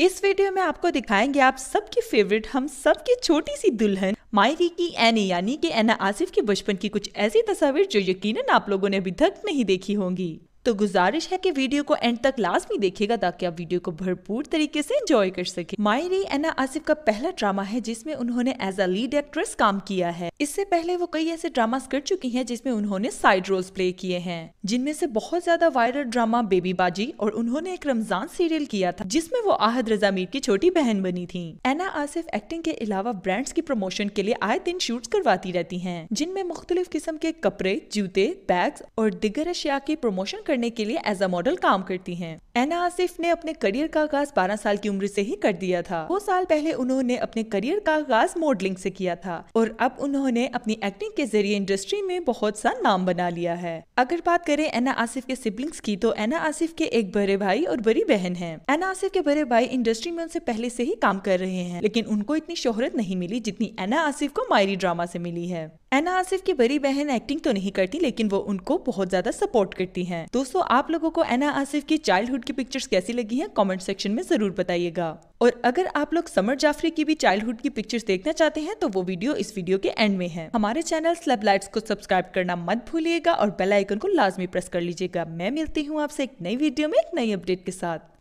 इस वीडियो में आपको दिखाएंगे आप सबकी फेवरेट हम सबकी छोटी सी दुल्हन मायरी की एनी यानी कि एना आसिफ के बचपन की कुछ ऐसी तस्वीर जो यकीनन आप लोगों ने अभी तक नहीं देखी होंगी तो गुजारिश है कि वीडियो को एंड तक लाजमी देखिएगा ताकि आप वीडियो को भरपूर तरीके से एंजॉय कर सके मायरी एना आसिफ का पहला ड्रामा है जिसमें उन्होंने एज अ लीड एक्ट्रेस काम किया है इससे पहले वो कई ऐसे ड्रामा कर चुकी हैं जिसमें उन्होंने साइड रोल्स प्ले किए हैं जिनमें से बहुत ज्यादा वायरल ड्रामा बेबी बाजी और उन्होंने एक रमजान सीरियल किया था जिसमे वो आहद रजा मीर की छोटी बहन बनी थी एना आसिफ एक्टिंग के अलावा ब्रांड्स की प्रमोशन के लिए आए दिन शूट करवाती रहती है जिनमें मुख्तलिफ किस्म के कपड़े जूते बैग्स और दिगर अशिया की प्रमोशन कर करने के लिए एज अ मॉडल काम करती हैं। एना आसिफ ने अपने करियर का आगाज 12 साल की उम्र से ही कर दिया था दो साल पहले उन्होंने अपने करियर का आगाज मॉडलिंग से किया था और अब उन्होंने अपनी एक्टिंग के जरिए इंडस्ट्री में बहुत सा नाम बना लिया है अगर बात करें एना आसिफ के सिबलिंग्स की तो एना आसिफ के एक बड़े भाई और बड़ी बहन है एना आसिफ के बड़े भाई इंडस्ट्री में उनसे पहले से ही काम कर रहे हैं लेकिन उनको इतनी शोहरत नहीं मिली जितनी एना आसिफ को मायरी ड्रामा से मिली है एना आसिफ की बड़ी बहन एक्टिंग तो नहीं करती लेकिन वो उनको बहुत ज्यादा सपोर्ट करती हैं। दोस्तों आप लोगों को एना आसिफ की चाइल्डहुड की पिक्चर्स कैसी लगी हैं कमेंट सेक्शन में जरूर बताइएगा और अगर आप लोग समर जाफरी की भी चाइल्डहुड की पिक्चर्स देखना चाहते हैं तो वो वीडियो इस वीडियो के एंड में है हमारे चैनल स्लब लाइट्स को सब्सक्राइब करना मत भूलिएगा और बेलाइकन को लाजमी प्रेस कर लीजिएगा मैं मिलती हूँ आपसे एक नई वीडियो में एक नई अपडेट के साथ